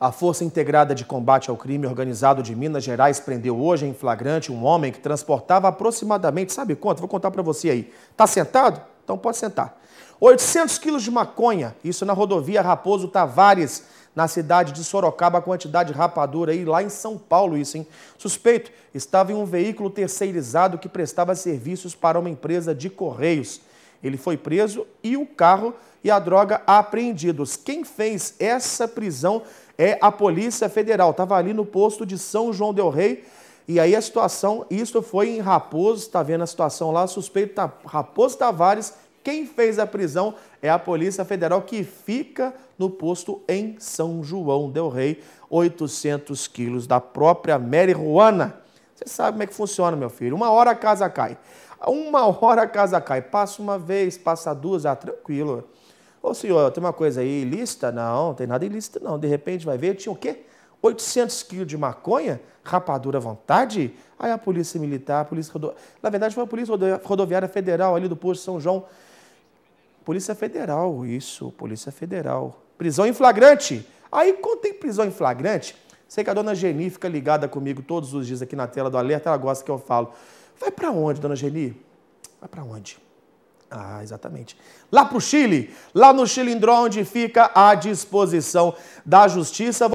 A Força Integrada de Combate ao Crime Organizado de Minas Gerais prendeu hoje em flagrante um homem que transportava aproximadamente, sabe quanto? Vou contar para você aí. Tá sentado? Então pode sentar. 800 quilos de maconha, isso na rodovia Raposo Tavares, na cidade de Sorocaba, a quantidade rapadura aí, lá em São Paulo isso, hein? Suspeito estava em um veículo terceirizado que prestava serviços para uma empresa de correios. Ele foi preso e o carro e a droga apreendidos. Quem fez essa prisão é a Polícia Federal. Estava ali no posto de São João Del Rei. E aí a situação, isso foi em Raposo, está vendo a situação lá, suspeito tá, Raposo Tavares. Quem fez a prisão é a Polícia Federal que fica no posto em São João Del Rei, 800 quilos da própria Mary Ruana. Você sabe como é que funciona, meu filho. Uma hora a casa cai. Uma hora a casa cai. Passa uma vez, passa duas, ah, tranquilo. Ô senhor, tem uma coisa aí ilícita? Não, tem nada ilícito não. De repente vai ver, tinha o quê? 800 quilos de maconha? Rapadura à vontade? Aí a polícia militar, a polícia rodoviária... Na verdade foi a polícia rodoviária federal ali do posto São João. Polícia Federal, isso, Polícia Federal. Prisão em flagrante. Aí quando tem prisão em flagrante, sei que a dona Geni fica ligada comigo todos os dias aqui na tela do Alerta, ela gosta que eu falo. Vai para onde, dona Geni? Vai para onde? Ah, exatamente. Lá para o Chile, lá no Chilindró, onde fica à disposição da justiça.